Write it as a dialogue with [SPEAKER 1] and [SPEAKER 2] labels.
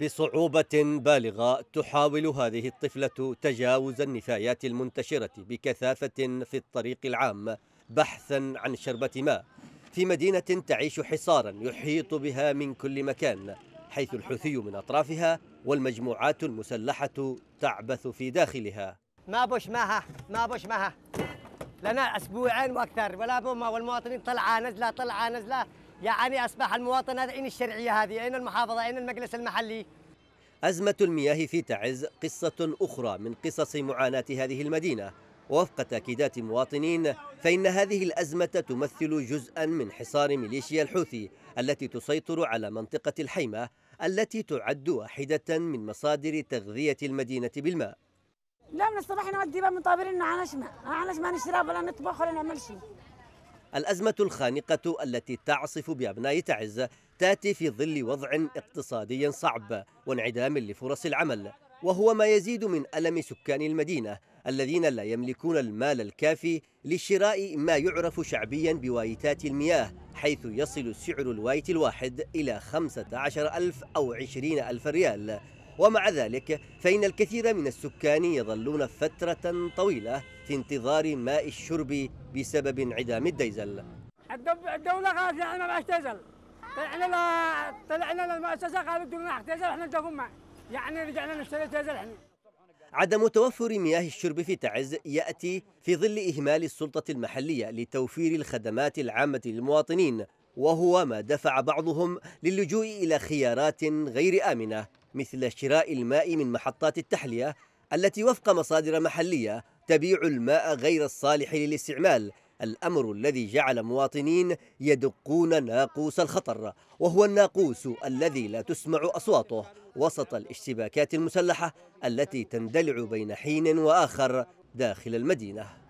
[SPEAKER 1] بصعوبة بالغة تحاول هذه الطفلة تجاوز النفايات المنتشرة بكثافة في الطريق العام بحثا عن شربة ماء في مدينة تعيش حصارا يحيط بها من كل مكان حيث الحوثي من أطرافها والمجموعات المسلحة تعبث في داخلها ما بوش معها ما بوش معها لنا أسبوعين وأكثر ولا بوما والمواطنين طلعة نزلة طلعة نزلة يعني أصبح المواطن هذا أين الشرعية هذه أين المحافظة أين المجلس المحلي أزمة المياه في تعز قصة أخرى من قصص معاناة هذه المدينة ووفق تأكيدات مواطنين فإن هذه الأزمة تمثل جزءا من حصار ميليشيا الحوثي التي تسيطر على منطقة الحيمة التي تعد واحدة من مصادر تغذية المدينة بالماء لا من الصباح نودي بقى من طابرين ما ما ما نشرب ولا نطبخ ولا نعمل شيء الأزمة الخانقة التي تعصف بأبناء تعز تاتي في ظل وضع اقتصادي صعب وانعدام لفرص العمل وهو ما يزيد من ألم سكان المدينة الذين لا يملكون المال الكافي لشراء ما يعرف شعبيا بوايتات المياه حيث يصل سعر الوايت الواحد إلى 15 ألف أو 20 ألف ريال ومع ذلك فإن الكثير من السكان يظلون فترة طويلة في انتظار ماء الشرب بسبب انعدام الديزل الدولة قالت احنا ما ديزل طلعنا طلعنا للمؤسسة قالوا بدون ديزل احنا ندفن يعني رجعنا نشتري ديزل احنا عدم توفر مياه الشرب في تعز يأتي في ظل إهمال السلطة المحلية لتوفير الخدمات العامة للمواطنين وهو ما دفع بعضهم للجوء إلى خيارات غير آمنة مثل شراء الماء من محطات التحلية التي وفق مصادر محلية تبيع الماء غير الصالح للاستعمال الأمر الذي جعل مواطنين يدقون ناقوس الخطر وهو الناقوس الذي لا تسمع أصواته وسط الاشتباكات المسلحة التي تندلع بين حين وآخر داخل المدينة